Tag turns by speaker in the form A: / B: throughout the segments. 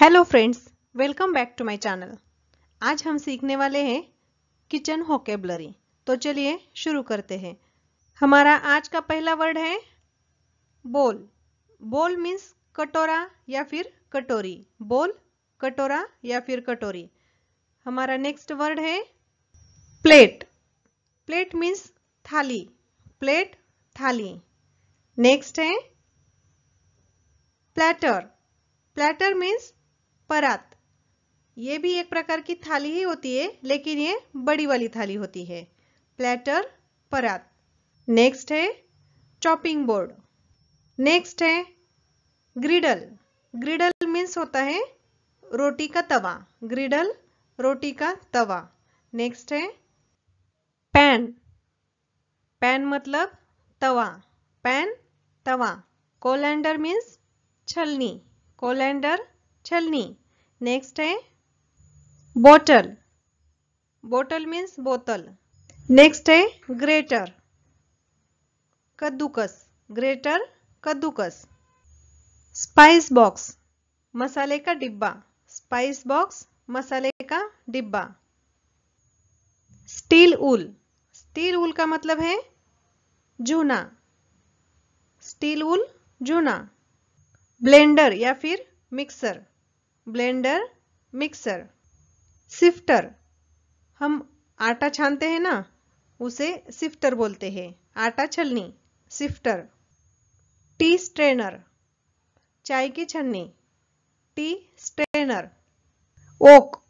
A: hello friends welcome back to my channel आज हम सीखने वाले हैं किचन होकेबलरी तो चलिए शुरू करते हैं हमारा आज का पहला वर्ड है बोल बोल मीन्स कटोरा या फिर कटोरी बोल कटोरा या फिर कटोरी हमारा नेक्स्ट वर्ड है प्लेट प्लेट मीन्स थाली प्लेट थाली नेक्स्ट है प्लेटर प्लेटर मीन्स परात ये भी एक प्रकार की थाली ही होती है लेकिन ये बड़ी वाली थाली होती है प्लेटर परात नेक्स्ट है चॉपिंग बोर्ड नेक्स्ट है ग्रिडल ग्रिडल मीन्स होता है रोटी का तवा ग्रिडल रोटी का तवा नेक्स्ट है पैन पैन मतलब तवा पैन तवा कोलैंडर मीन्स छलनी कोलैंडर छलनी नेक्स्ट है बोटल बोटल मीन्स बोतल नेक्स्ट है ग्रेटर कद्दूकस ग्रेटर कद्दूकस स्पाइस बॉक्स मसाले का डिब्बा स्पाइस बॉक्स मसाले का डिब्बा स्टील उल स्टील उल का मतलब है जूना स्टील उल जूना ब्लेंडर या फिर मिक्सर ब्लेंडर मिक्सर सिफ्टर हम आटा छानते हैं ना उसे सिफ्टर बोलते हैं आटा छलनी सिफ्टर टी स्ट्रेनर चाय की छन्नी tea strainer wok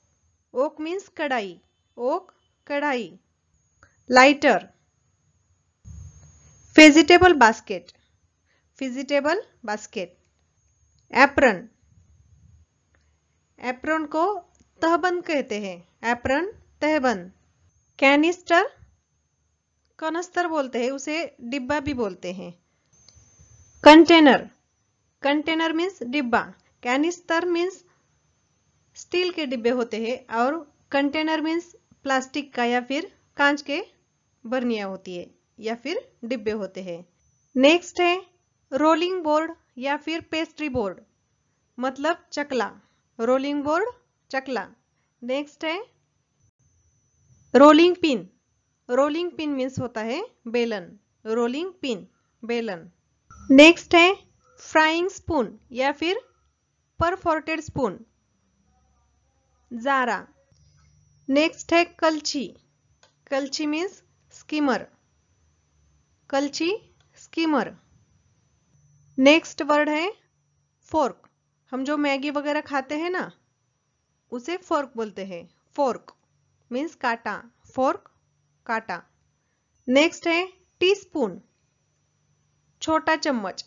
A: wok means कढ़ाई ओक कढ़ाई lighter vegetable basket vegetable basket apron apron को तहबंद कहते हैं एप्रन तहबंद कैनिस्टर कनस्तर बोलते हैं उसे डिब्बा भी बोलते हैं कंटेनर कंटेनर मीन्स डिब्बा कैनिस्टर मीन्स स्टील के डिब्बे होते हैं और कंटेनर मीन्स प्लास्टिक का या फिर कांच के बर्निया होती है या फिर डिब्बे होते हैं नेक्स्ट है रोलिंग बोर्ड या फिर पेस्ट्री बोर्ड मतलब चकला रोलिंग बोर्ड चकला नेक्स्ट है rolling pin rolling pin means होता है बेलन रोलिंग पिन बेलन नेक्स्ट है फ्राइंग स्पून या फिर परफोर्टेड स्पून जारा नेक्स्ट है कलची कलची मीन्स स्कीमर कलची स्कीमर नेक्स्ट वर्ड है फोर्क हम जो मैगी वगैरह खाते हैं ना उसे फोर्क बोलते हैं फोर्क मीन्स काटा फोर्क काटा नेक्स्ट है टीस्पून छोटा चम्मच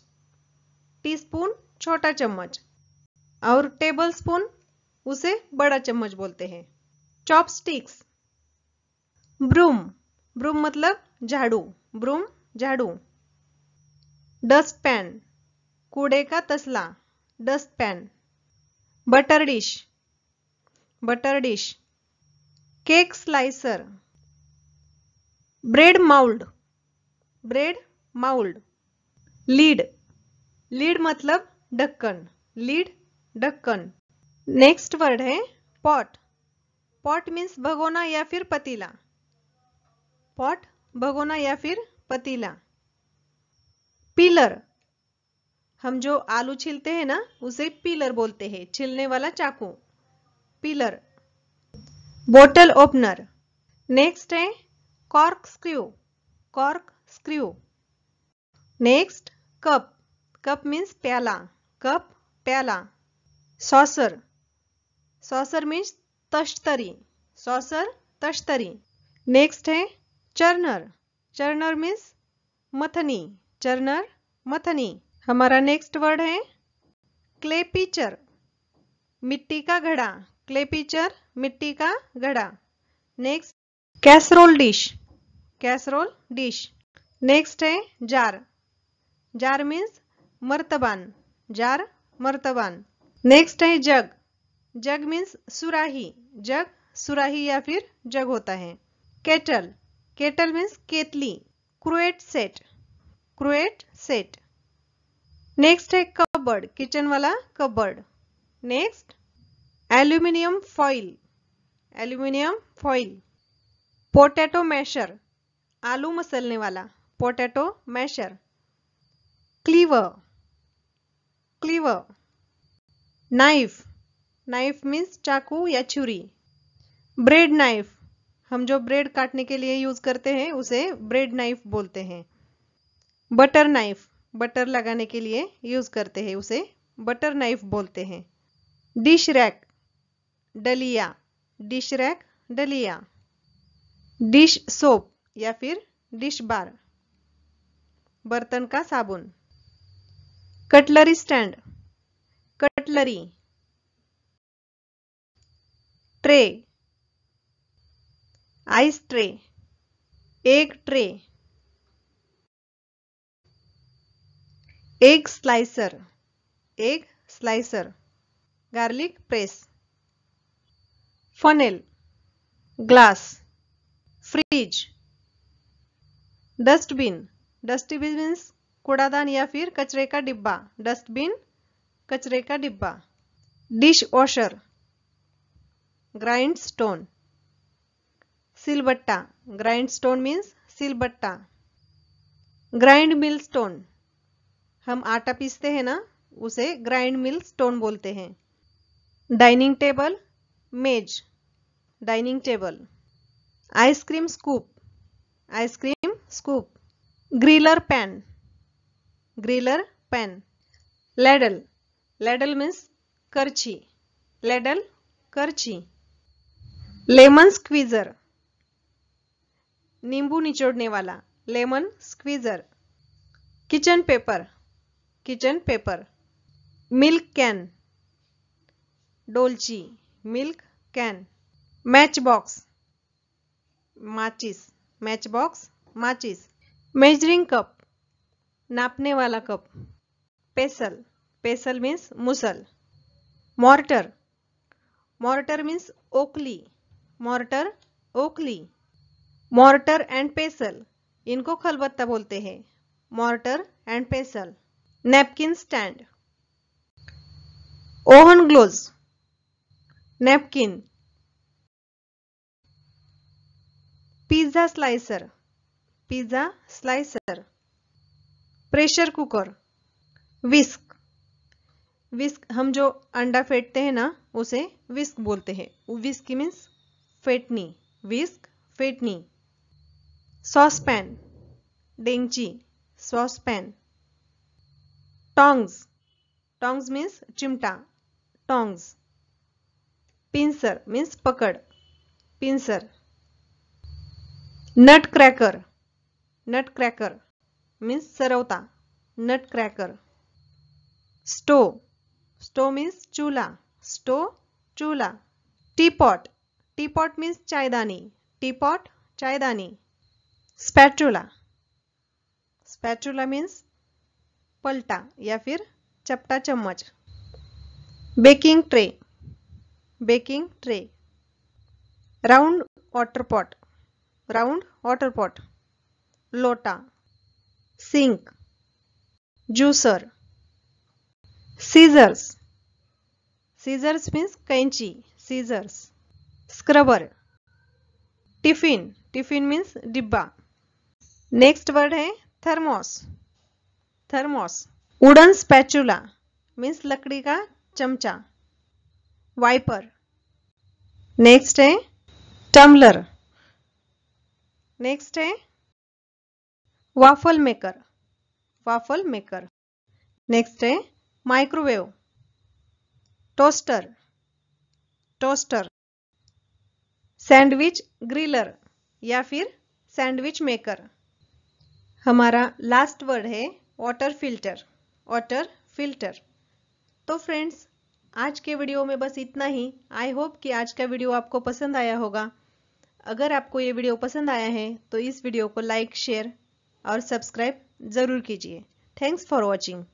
A: टीस्पून छोटा चम्मच और टेबल स्पून उसे बड़ा चम्मच बोलते हैं चॉपस्टिक्स ब्रूम ब्रूम मतलब झाड़ू ब्रूम झाड़ू डस्ट पैन कूड़े का तसला dust pan butter dish butter dish cake slicer bread mould bread mould lid lid मतलब ढक्कन लीड ढक्कन नेक्स्ट वर्ड है पॉट पॉट मीन्स भगोना या फिर पतीला पॉट भगोना या फिर पतीला पिलर हम जो आलू छीलते हैं ना उसे पीलर बोलते हैं छिलने वाला चाकू पीलर बोटल ओपनर नेक्स्ट है cork screw cork screw next cup cup means प्याला कप प्याला सॉसर सॉसर मीन्स तश्तरी सॉसर तश्तरी नेक्स्ट है चर्नर चर्नर मीन्स मथनी चर्नर मथनी हमारा नेक्स्ट वर्ड है क्लेपीचर मिट्टी का घड़ा क्लेपीचर मिट्टी का घड़ा next casserole dish casserole dish next है जार जार मीन्स मर्तबान जार मर्तबान नेक्स्ट है जग जग मीन्स सुराही जग सुराही या फिर जग होता है केटल केटल मीन्स केतली cruet set cruet set next है कबर्ड किचन वाला cupboard next aluminium foil aluminium foil potato masher आलू मसलने वाला potato masher cleaver cleaver knife knife means चाकू या छुरी ब्रेड नाइफ हम जो ब्रेड काटने के लिए यूज करते हैं उसे ब्रेड नाइफ बोलते हैं बटर नाइफ बटर लगाने के लिए यूज़ करते हैं उसे बटर नाइफ बोलते हैं डिश रैक डलिया डिश रैक डलिया डिश सोप या फिर डिश बार बर्तन का साबुन cutlery stand cutlery tray ice tray एक tray egg slicer egg slicer garlic press funnel glass fridge dustbin dustbin means कूड़ादान या फिर कचरे का डिब्बा डस्टबिन कचरे का डिब्बा डिश वॉशर ग्राइंड स्टोन सिलबट्टा ग्राइंड स्टोन मीन्स सिलबट्टा ग्राइंड मिल स्टोन हम आटा पीसते हैं ना उसे ग्राइंड मिल स्टोन बोलते हैं डाइनिंग टेबल मेज dining table ice cream scoop ice cream scoop griller pan griller pan ladle ladle means करछी लेडल करछी लेमन स्क्वीजर नींबू निचोड़ने वाला lemon squeezer kitchen paper kitchen paper milk can डोलची मिल्क कैन मैच बॉक्स माचिस मैच बॉक्स माचिस measuring cup नापने वाला कप पेसल पेसल मीन्स मुसल मॉर्टर मॉर्टर मीन्स ओकली मॉर्टर ओकली मॉर्टर एंड पेसल इनको खलबत्ता बोलते हैं mortar and पेसल napkin stand oven glove napkin pizza slicer pizza slicer pressure cooker whisk whisk हम जो अंडा फेटते हैं ना उसे विस्क बोलते हैं विस्क मीन्स फेटनी विस्क फेटनी सॉस पैन डेंची sauce pan tongs tongs means chimta tongs pincer means pakad pincer nutcracker nutcracker means saravta nutcracker stove stove means chula stove chula teapot teapot means chaidani teapot chaidani spatula spatula means पलटा या फिर चपटा चम्मच baking tray baking tray round water pot round water pot लोटा sink juicer scissors scissors means कैंची scissors scrubber tiffin tiffin means डिब्बा next word है thermos thermos wooden spatula means लकड़ी का चमचा वाइपर नेक्स्ट है टम्बलर नेक्स्ट है waffle maker waffle maker next है microwave toaster toaster sandwich griller या फिर सैंडविच मेकर हमारा लास्ट वर्ड है वाटर फिल्टर वाटर फिल्टर तो फ्रेंड्स आज के वीडियो में बस इतना ही आई होप कि आज का वीडियो आपको पसंद आया होगा अगर आपको ये वीडियो पसंद आया है तो इस वीडियो को लाइक शेयर और सब्सक्राइब ज़रूर कीजिए थैंक्स फॉर वॉचिंग